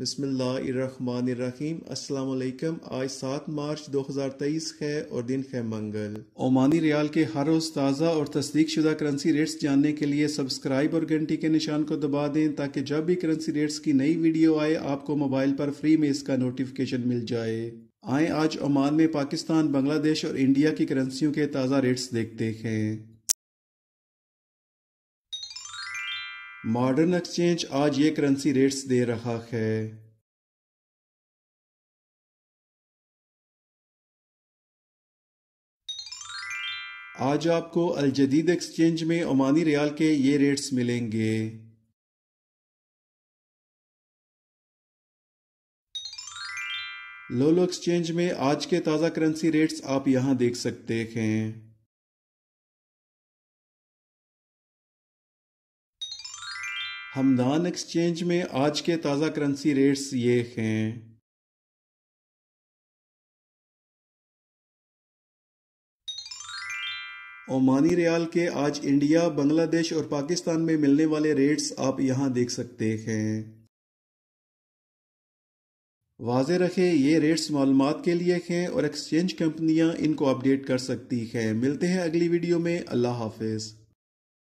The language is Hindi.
बसमीम अस्सलाम आज सात मार्च 2023 है और दिन है मंगल ओमानी रियाल के हर रोज ताज़ा और तस्दीक शुदा करेंसी रेट्स जानने के लिए सब्सक्राइब और घंटी के निशान को दबा दें ताकि जब भी करेंसी रेट्स की नई वीडियो आए आपको मोबाइल पर फ्री में इसका नोटिफिकेशन मिल जाए आए आज ओमान में पाकिस्तान बांग्लादेश और इंडिया की करेंसियों के ताज़ा रेट्स देखते हैं मॉडर्न एक्सचेंज आज ये करेंसी रेट्स दे रहा है आज आपको अलजदीद एक्सचेंज में ओमानी रियाल के ये रेट्स मिलेंगे लोलो एक्सचेंज में आज के ताज़ा करेंसी रेट्स आप यहां देख सकते हैं हमदान एक्सचेंज में आज के ताज़ा करेंसी रेट्स ये हैं ओमानी रियाल के आज इंडिया बांग्लादेश और पाकिस्तान में मिलने वाले रेट्स आप यहां देख सकते हैं वाजे रखे ये रेट्स मालूम के लिए हैं और एक्सचेंज कंपनियां इनको अपडेट कर सकती हैं मिलते हैं अगली वीडियो में अल्लाह हाफिज़